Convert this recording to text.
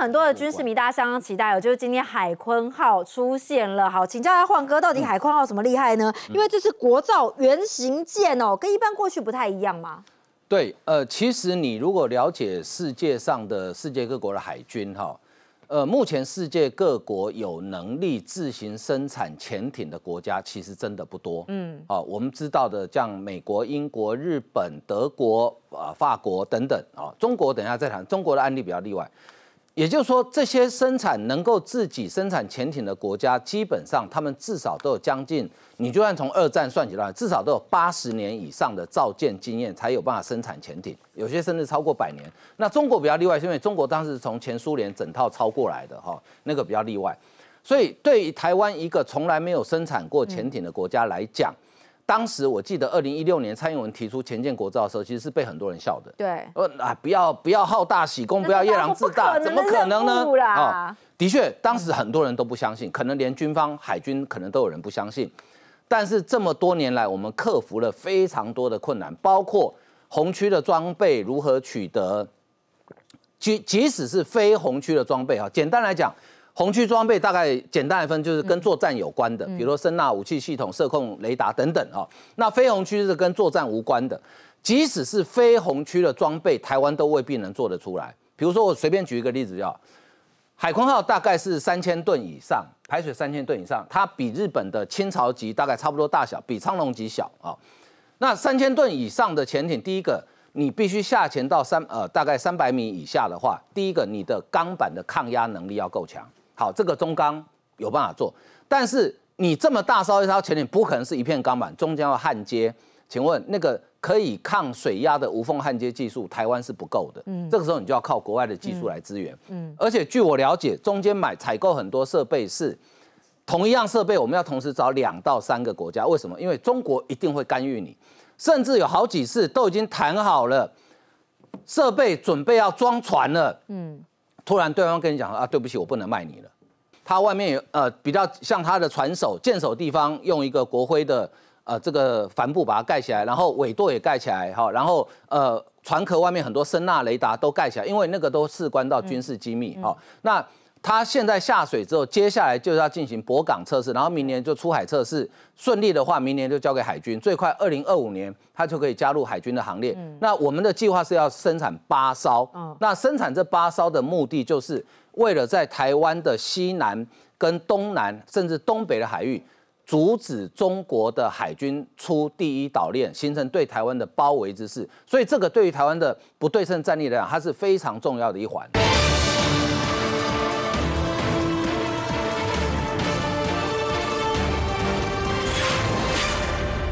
很多的军事迷大家相当期待，哦，就是今天海坤号出现了，好，请教下换哥，到底海坤号什么厉害呢？因为这是国造原型舰哦，跟一般过去不太一样吗？对，呃，其实你如果了解世界上的世界各国的海军哈，呃，目前世界各国有能力自行生产潜艇的国家其实真的不多，嗯，哦，我们知道的像美国、英国、日本、德国啊、法国等等啊，中国等一下再谈，中国的案例比较例外。也就是说，这些生产能够自己生产潜艇的国家，基本上他们至少都有将近，你就算从二战算起来，至少都有八十年以上的造舰经验，才有办法生产潜艇。有些甚至超过百年。那中国比较例外，是因为中国当时从前苏联整套抄过来的，哈，那个比较例外。所以，对于台湾一个从来没有生产过潜艇的国家来讲，当时我记得，二零一六年蔡英文提出前建国造的时候，其实是被很多人笑的。对，呃啊，不要不要好大喜功，不要夜郎自大，怎么可能呢？啊，的确，当时很多人都不相信，可能连军方海军可能都有人不相信。但是这么多年来，我们克服了非常多的困难，包括红区的装备如何取得，即即使是非红区的装备啊，简单来讲。红区装备大概简单来分，就是跟作战有关的，比如说声呐武器系统、射控雷达等等哦。那非红区是跟作战无关的，即使是非红区的装备，台湾都未必能做得出来。比如说我随便举一个例子，叫海空号，大概是三千吨以上，排水三千吨以上，它比日本的清朝级大概差不多大小，比苍龙级小啊。那三千吨以上的潜艇，第一个你必须下潜到三呃大概三百米以下的话，第一个你的钢板的抗压能力要够强。好，这个中钢有办法做，但是你这么大烧一烧前面不可能是一片钢板，中间要焊接。请问那个可以抗水压的无缝焊接技术，台湾是不够的。嗯，这个时候你就要靠国外的技术来支援。嗯，而且据我了解，中间买采购很多设备是同一样设备，我们要同时找两到三个国家。为什么？因为中国一定会干预你，甚至有好几次都已经谈好了设备准备要装船了。嗯，突然对方跟你讲说啊，对不起，我不能卖你了。它外面有呃，比较像它的船首、舰首地方，用一个国徽的呃这个帆布把它盖起来，然后尾舵也盖起来，哈，然后呃船壳外面很多声纳雷达都盖起来，因为那个都事关到军事机密，哦。那。它现在下水之后，接下来就要进行泊港测试，然后明年就出海测试。顺利的话，明年就交给海军，最快二零二五年它就可以加入海军的行列。那我们的计划是要生产八艘，那生产这八艘的目的就是为了在台湾的西南、跟东南，甚至东北的海域，阻止中国的海军出第一岛链，形成对台湾的包围之势。所以这个对于台湾的不对称战力来讲，它是非常重要的一环。